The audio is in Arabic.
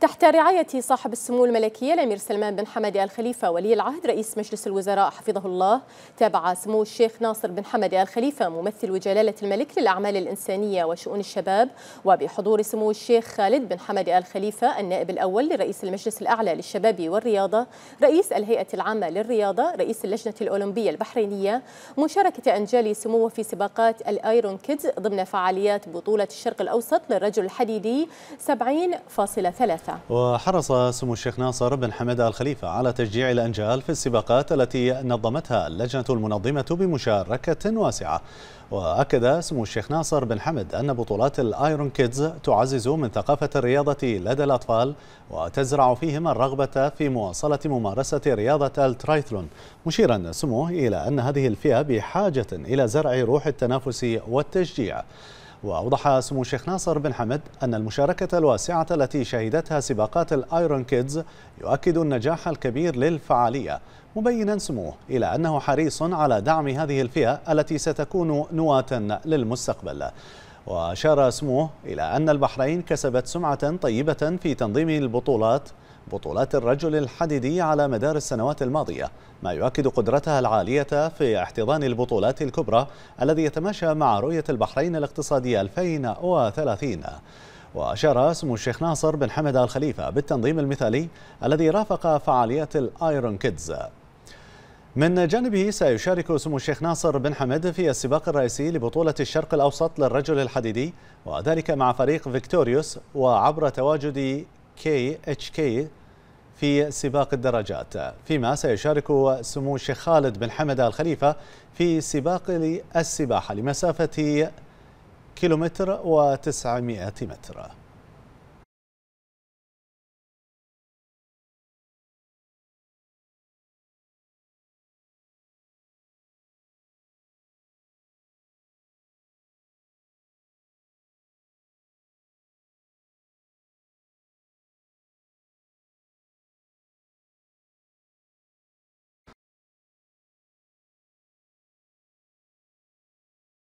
تحت رعاية صاحب السمو الملكية الأمير سلمان بن حمد آل خليفة ولي العهد رئيس مجلس الوزراء حفظه الله تابع سمو الشيخ ناصر بن حمد آل خليفة ممثل وجلالة الملك للأعمال الإنسانية وشؤون الشباب وبحضور سمو الشيخ خالد بن حمد آل خليفة النائب الأول لرئيس المجلس الأعلى للشباب والرياضة رئيس الهيئة العامة للرياضة رئيس اللجنة الأولمبية البحرينية مشاركة أنجال سموه في سباقات الآيرون كيدز ضمن فعاليات بطولة الشرق الأوسط للرجل الحديدي 70.3 الثلاثة وحرص سمو الشيخ ناصر بن حمد آل خليفة على تشجيع الأنجال في السباقات التي نظمتها اللجنة المنظمة بمشاركة واسعة وأكد سمو الشيخ ناصر بن حمد أن بطولات الآيرون كيدز تعزز من ثقافة الرياضة لدى الأطفال وتزرع فيهم الرغبة في مواصلة ممارسة رياضة الترايثلون مشيرا سموه إلى أن هذه الفئة بحاجة إلى زرع روح التنافس والتشجيع وأوضح سمو الشيخ ناصر بن حمد أن المشاركة الواسعة التي شهدتها سباقات الآيرون كيدز يؤكد النجاح الكبير للفعالية مبينا سموه إلى أنه حريص على دعم هذه الفئة التي ستكون نواة للمستقبل وأشار سموه إلى أن البحرين كسبت سمعة طيبة في تنظيم البطولات بطولات الرجل الحديدي على مدار السنوات الماضية ما يؤكد قدرتها العالية في احتضان البطولات الكبرى الذي يتماشى مع رؤية البحرين الاقتصادية 2030 وأشار اسم الشيخ ناصر بن حمد الخليفة بالتنظيم المثالي الذي رافق فعاليات الآيرون كيدز من جانبه سيشارك سمو الشيخ ناصر بن حمد في السباق الرئيسي لبطولة الشرق الأوسط للرجل الحديدي وذلك مع فريق فيكتوريوس وعبر تواجد كي اتش كي في سباق الدراجات فيما سيشارك سمو الشيخ خالد بن حمد الخليفة في سباق السباحة لمسافة كيلومتر وتسعمائة متر